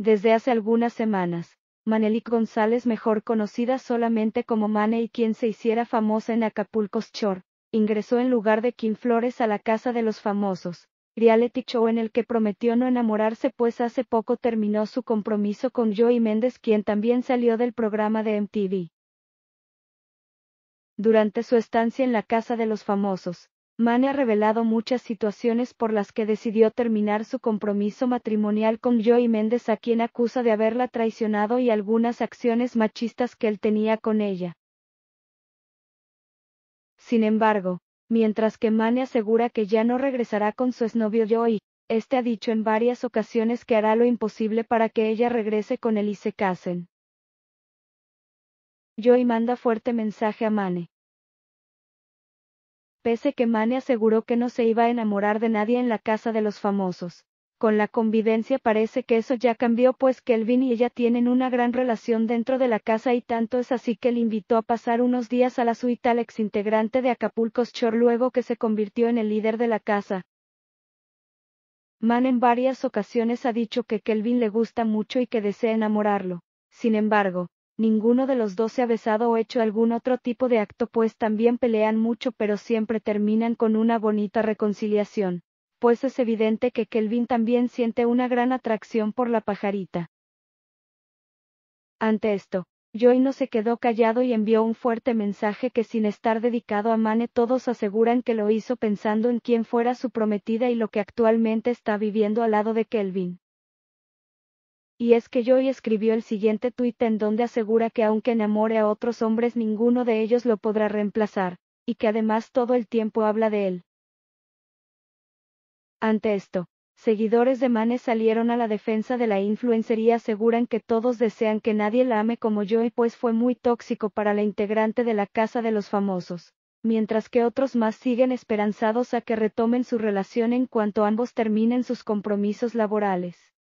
Desde hace algunas semanas, Manelik González, mejor conocida solamente como Mane y quien se hiciera famosa en Acapulco's Chor, ingresó en lugar de Kim Flores a la casa de los famosos, reality show en el que prometió no enamorarse pues hace poco terminó su compromiso con Joey Méndez quien también salió del programa de MTV. Durante su estancia en la casa de los famosos, Mane ha revelado muchas situaciones por las que decidió terminar su compromiso matrimonial con Joey Méndez a quien acusa de haberla traicionado y algunas acciones machistas que él tenía con ella. Sin embargo, mientras que Mane asegura que ya no regresará con su exnovio Joey, este ha dicho en varias ocasiones que hará lo imposible para que ella regrese con él y se casen. Joey manda fuerte mensaje a Mane pese que Mane aseguró que no se iba a enamorar de nadie en la casa de los famosos. Con la convivencia parece que eso ya cambió pues Kelvin y ella tienen una gran relación dentro de la casa y tanto es así que le invitó a pasar unos días a la suite al exintegrante de Acapulco Shore luego que se convirtió en el líder de la casa. Mane en varias ocasiones ha dicho que Kelvin le gusta mucho y que desea enamorarlo. Sin embargo, ninguno de los dos se ha besado o hecho algún otro tipo de acto, pues también pelean mucho, pero siempre terminan con una bonita reconciliación. Pues es evidente que Kelvin también siente una gran atracción por la pajarita. Ante esto, Joy no se quedó callado y envió un fuerte mensaje que sin estar dedicado a Mane todos aseguran que lo hizo pensando en quién fuera su prometida y lo que actualmente está viviendo al lado de Kelvin y es que Joy escribió el siguiente tuit en donde asegura que aunque enamore a otros hombres ninguno de ellos lo podrá reemplazar, y que además todo el tiempo habla de él. Ante esto, seguidores de Manes salieron a la defensa de la influencería aseguran que todos desean que nadie la ame como Joy pues fue muy tóxico para la integrante de la Casa de los Famosos, mientras que otros más siguen esperanzados a que retomen su relación en cuanto ambos terminen sus compromisos laborales.